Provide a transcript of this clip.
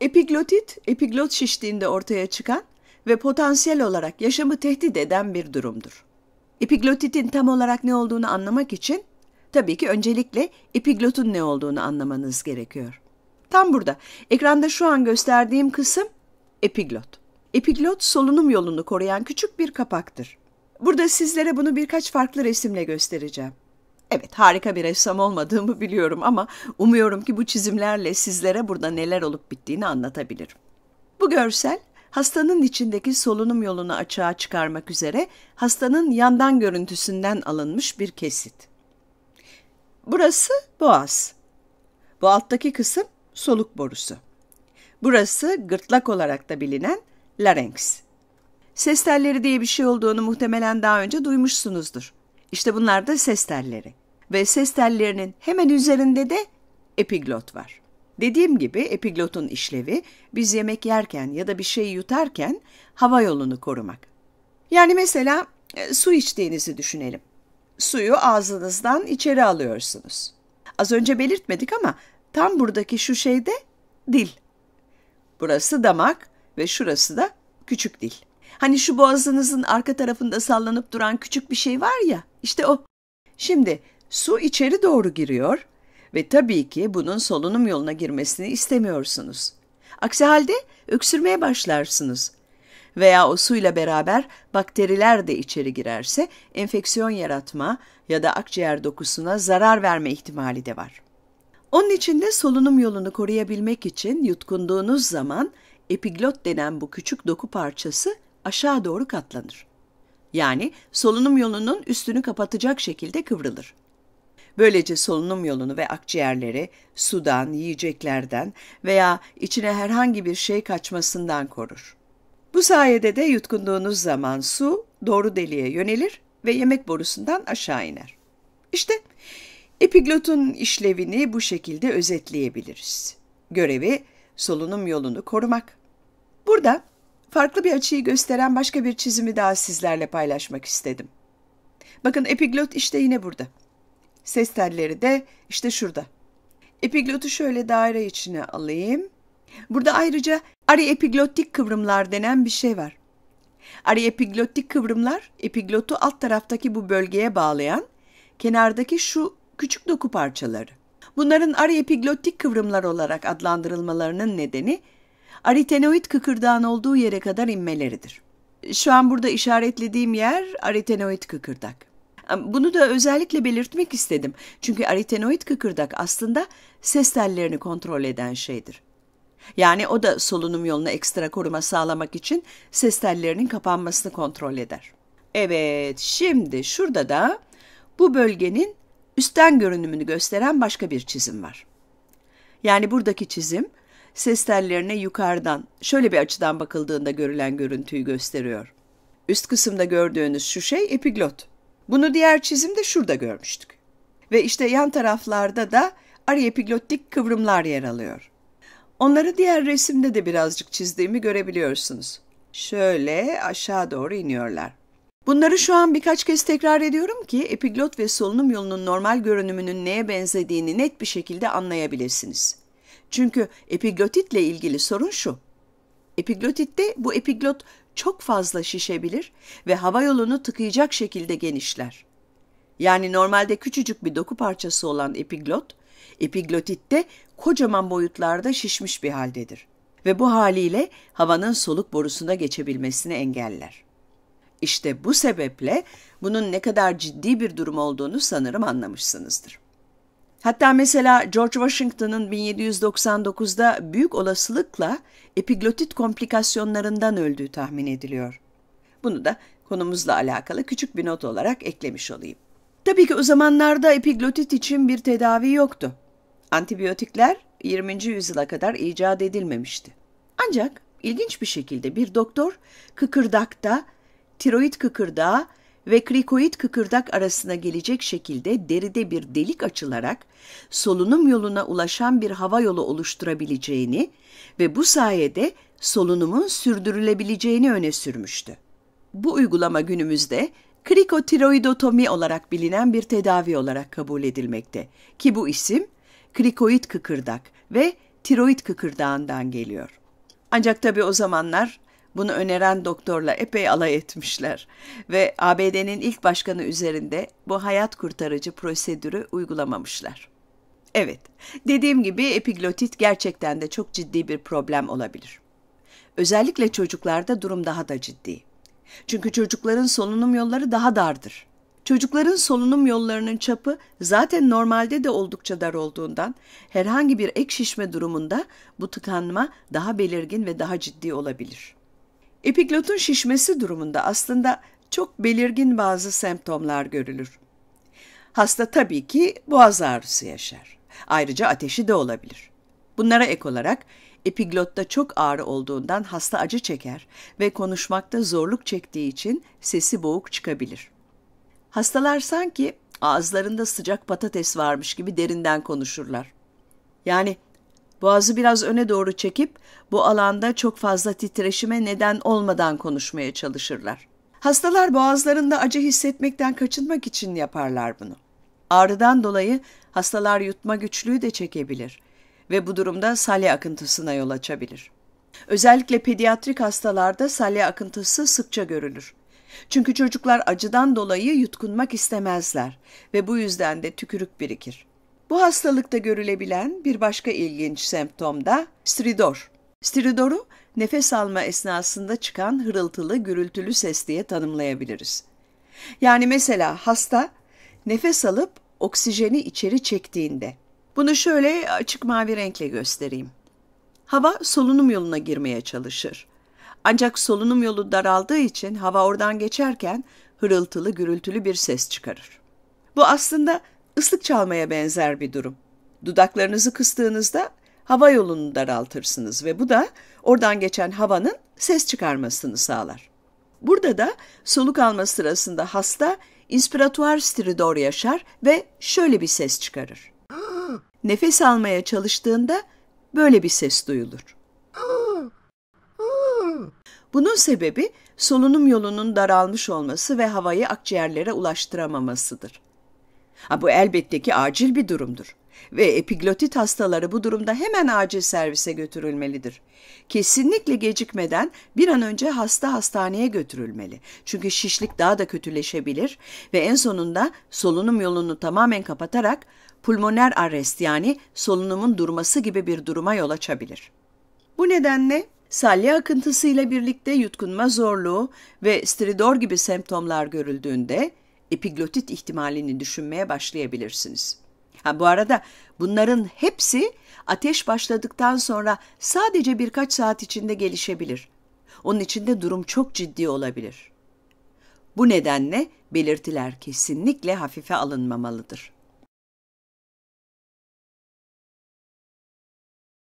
Epiglotit, epiglot şiştiğinde ortaya çıkan ve potansiyel olarak yaşamı tehdit eden bir durumdur. Epiglotitin tam olarak ne olduğunu anlamak için tabii ki öncelikle epiglotun ne olduğunu anlamanız gerekiyor. Tam burada, ekranda şu an gösterdiğim kısım epiglot. Epiglot solunum yolunu koruyan küçük bir kapaktır. Burada sizlere bunu birkaç farklı resimle göstereceğim. Evet harika bir ressam olmadığımı biliyorum ama umuyorum ki bu çizimlerle sizlere burada neler olup bittiğini anlatabilirim. Bu görsel hastanın içindeki solunum yolunu açığa çıkarmak üzere hastanın yandan görüntüsünden alınmış bir kesit. Burası boğaz. Bu alttaki kısım soluk borusu. Burası gırtlak olarak da bilinen larynx. Ses telleri diye bir şey olduğunu muhtemelen daha önce duymuşsunuzdur. İşte bunlar da ses telleri ve ses tellerinin hemen üzerinde de epiglot var. Dediğim gibi epiglotun işlevi biz yemek yerken ya da bir şey yutarken hava yolunu korumak. Yani mesela e, su içtiğinizi düşünelim. Suyu ağzınızdan içeri alıyorsunuz. Az önce belirtmedik ama tam buradaki şu şey de dil. Burası damak ve şurası da küçük dil. Hani şu boğazınızın arka tarafında sallanıp duran küçük bir şey var ya, işte o. Şimdi Su içeri doğru giriyor ve tabii ki bunun solunum yoluna girmesini istemiyorsunuz. Aksi halde öksürmeye başlarsınız. Veya o suyla beraber bakteriler de içeri girerse enfeksiyon yaratma ya da akciğer dokusuna zarar verme ihtimali de var. Onun için de solunum yolunu koruyabilmek için yutkunduğunuz zaman epiglot denen bu küçük doku parçası aşağı doğru katlanır. Yani solunum yolunun üstünü kapatacak şekilde kıvrılır. Böylece solunum yolunu ve akciğerleri sudan, yiyeceklerden veya içine herhangi bir şey kaçmasından korur. Bu sayede de yutkunduğunuz zaman su doğru deliğe yönelir ve yemek borusundan aşağı iner. İşte epiglotun işlevini bu şekilde özetleyebiliriz. Görevi solunum yolunu korumak. Burada farklı bir açıyı gösteren başka bir çizimi daha sizlerle paylaşmak istedim. Bakın epiglot işte yine burada. Ses telleri de işte şurada. Epiglotu şöyle daire içine alayım. Burada ayrıca ariepiglottik kıvrımlar denen bir şey var. Ariepiglottik kıvrımlar epiglotu alt taraftaki bu bölgeye bağlayan kenardaki şu küçük doku parçaları. Bunların ariepiglottik kıvrımlar olarak adlandırılmalarının nedeni aritenoid kıkırdağın olduğu yere kadar inmeleridir. Şu an burada işaretlediğim yer aritenoid kıkırdak. Bunu da özellikle belirtmek istedim. Çünkü aritenoid kıkırdak aslında ses tellerini kontrol eden şeydir. Yani o da solunum yoluna ekstra koruma sağlamak için ses tellerinin kapanmasını kontrol eder. Evet, şimdi şurada da bu bölgenin üstten görünümünü gösteren başka bir çizim var. Yani buradaki çizim ses tellerine yukarıdan şöyle bir açıdan bakıldığında görülen görüntüyü gösteriyor. Üst kısımda gördüğünüz şu şey epiglot. Bunu diğer çizimde şurada görmüştük. Ve işte yan taraflarda da aryepiglottik kıvrımlar yer alıyor. Onları diğer resimde de birazcık çizdiğimi görebiliyorsunuz. Şöyle aşağı doğru iniyorlar. Bunları şu an birkaç kez tekrar ediyorum ki epiglot ve solunum yolunun normal görünümünün neye benzediğini net bir şekilde anlayabilirsiniz. Çünkü epiglotitle ilgili sorun şu. Epiglotit'te bu epiglot çok fazla şişebilir ve hava yolunu tıkayacak şekilde genişler. Yani normalde küçücük bir doku parçası olan epiglot, epiglotitte kocaman boyutlarda şişmiş bir haldedir ve bu haliyle havanın soluk borusuna geçebilmesini engeller. İşte bu sebeple bunun ne kadar ciddi bir durum olduğunu sanırım anlamışsınızdır. Hatta mesela George Washington'ın 1799'da büyük olasılıkla epiglotit komplikasyonlarından öldüğü tahmin ediliyor. Bunu da konumuzla alakalı küçük bir not olarak eklemiş olayım. Tabii ki o zamanlarda epiglotit için bir tedavi yoktu. Antibiyotikler 20. yüzyıla kadar icat edilmemişti. Ancak ilginç bir şekilde bir doktor kıkırdakta, tiroid kıkırdağı ve krikoid kıkırdak arasına gelecek şekilde deride bir delik açılarak solunum yoluna ulaşan bir hava yolu oluşturabileceğini ve bu sayede solunumun sürdürülebileceğini öne sürmüştü. Bu uygulama günümüzde krikotiroidotomi olarak bilinen bir tedavi olarak kabul edilmekte ki bu isim krikoid kıkırdak ve tiroid kıkırdağından geliyor. Ancak tabii o zamanlar bunu öneren doktorla epey alay etmişler ve ABD'nin ilk başkanı üzerinde bu hayat kurtarıcı prosedürü uygulamamışlar. Evet, dediğim gibi epiglotit gerçekten de çok ciddi bir problem olabilir. Özellikle çocuklarda durum daha da ciddi. Çünkü çocukların solunum yolları daha dardır. Çocukların solunum yollarının çapı zaten normalde de oldukça dar olduğundan herhangi bir ek şişme durumunda bu tıkanma daha belirgin ve daha ciddi olabilir. Epiglotun şişmesi durumunda aslında çok belirgin bazı semptomlar görülür. Hasta tabii ki boğaz ağrısı yaşar. Ayrıca ateşi de olabilir. Bunlara ek olarak epiglotta çok ağrı olduğundan hasta acı çeker ve konuşmakta zorluk çektiği için sesi boğuk çıkabilir. Hastalar sanki ağızlarında sıcak patates varmış gibi derinden konuşurlar. Yani Boğazı biraz öne doğru çekip bu alanda çok fazla titreşime neden olmadan konuşmaya çalışırlar. Hastalar boğazlarında acı hissetmekten kaçınmak için yaparlar bunu. Ağrıdan dolayı hastalar yutma güçlüğü de çekebilir ve bu durumda salya akıntısına yol açabilir. Özellikle pediatrik hastalarda salya akıntısı sıkça görülür. Çünkü çocuklar acıdan dolayı yutkunmak istemezler ve bu yüzden de tükürük birikir. Bu hastalıkta görülebilen bir başka ilginç semptom da stridor. Stridoru nefes alma esnasında çıkan hırıltılı, gürültülü ses diye tanımlayabiliriz. Yani mesela hasta nefes alıp oksijeni içeri çektiğinde. Bunu şöyle açık mavi renkle göstereyim. Hava solunum yoluna girmeye çalışır. Ancak solunum yolu daraldığı için hava oradan geçerken hırıltılı, gürültülü bir ses çıkarır. Bu aslında ıslık çalmaya benzer bir durum. Dudaklarınızı kıstığınızda hava yolunu daraltırsınız ve bu da oradan geçen havanın ses çıkarmasını sağlar. Burada da soluk alma sırasında hasta inspiratuar stridor yaşar ve şöyle bir ses çıkarır. Nefes almaya çalıştığında böyle bir ses duyulur. Bunun sebebi solunum yolunun daralmış olması ve havayı akciğerlere ulaştıramamasıdır. Ha, bu elbette ki acil bir durumdur ve epiglotit hastaları bu durumda hemen acil servise götürülmelidir. Kesinlikle gecikmeden bir an önce hasta hastaneye götürülmeli. Çünkü şişlik daha da kötüleşebilir ve en sonunda solunum yolunu tamamen kapatarak pulmoner arrest yani solunumun durması gibi bir duruma yol açabilir. Bu nedenle salya akıntısıyla birlikte yutkunma zorluğu ve stridor gibi semptomlar görüldüğünde epiglotit ihtimalini düşünmeye başlayabilirsiniz. Ha bu arada bunların hepsi ateş başladıktan sonra sadece birkaç saat içinde gelişebilir. Onun içinde durum çok ciddi olabilir. Bu nedenle belirtiler kesinlikle hafife alınmamalıdır.